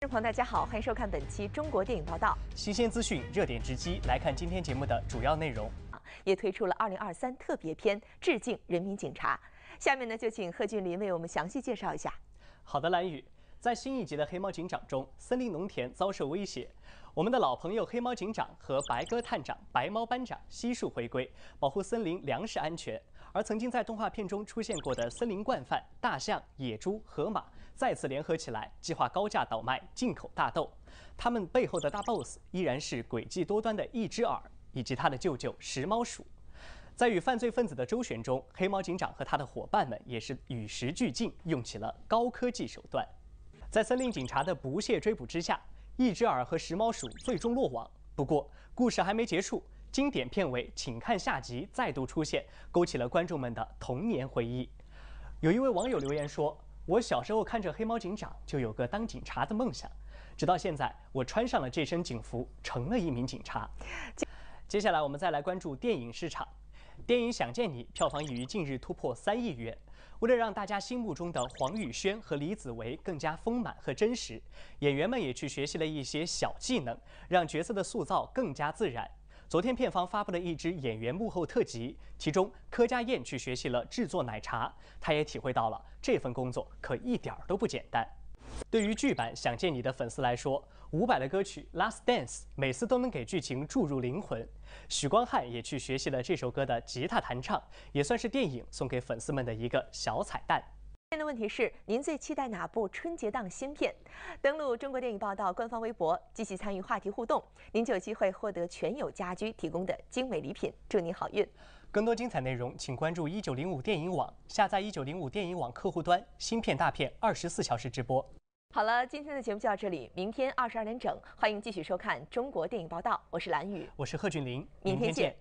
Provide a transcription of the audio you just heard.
观众朋友，大家好，欢迎收看本期中国电影报道。新鲜资讯，热点直击，来看今天节目的主要内容。也推出了二零二三特别篇，致敬人民警察。下面呢，就请贺峻霖为我们详细介绍一下。好的，蓝宇。在新一集的《黑猫警长》中，森林、农田遭受威胁，我们的老朋友黑猫警长和白鸽探长、白猫班长悉数回归，保护森林、粮食安全。而曾经在动画片中出现过的森林惯犯大象、野猪、河马再次联合起来，计划高价倒卖进口大豆。他们背后的大 boss 依然是诡计多端的一只耳以及他的舅舅石猫鼠。在与犯罪分子的周旋中，黑猫警长和他的伙伴们也是与时俱进，用起了高科技手段。在森林警察的不懈追捕之下，一只耳和石猫鼠最终落网。不过，故事还没结束。经典片尾，请看下集，再度出现，勾起了观众们的童年回忆。有一位网友留言说：“我小时候看着《黑猫警长》，就有个当警察的梦想。直到现在，我穿上了这身警服，成了一名警察。”接下来，我们再来关注电影市场。电影《想见你》票房已于近日突破三亿元。为了让大家心目中的黄雨萱和李子维更加丰满和真实，演员们也去学习了一些小技能，让角色的塑造更加自然。昨天，片方发布了一支演员幕后特辑，其中柯佳燕去学习了制作奶茶，她也体会到了这份工作可一点儿都不简单。对于剧版《想见你》的粉丝来说，伍佰的歌曲《Last Dance》每次都能给剧情注入灵魂。许光汉也去学习了这首歌的吉他弹唱，也算是电影送给粉丝们的一个小彩蛋。今天的问题是：您最期待哪部春节档新片？登录中国电影报道官方微博，积极参与话题互动，您就有机会获得全友家居提供的精美礼品。祝您好运！更多精彩内容，请关注一九零五电影网，下载一九零五电影网客户端，新片大片二十四小时直播。好了，今天的节目就到这里，明天二十二点整，欢迎继续收看中国电影报道，我是蓝宇，我是贺峻霖，明天见。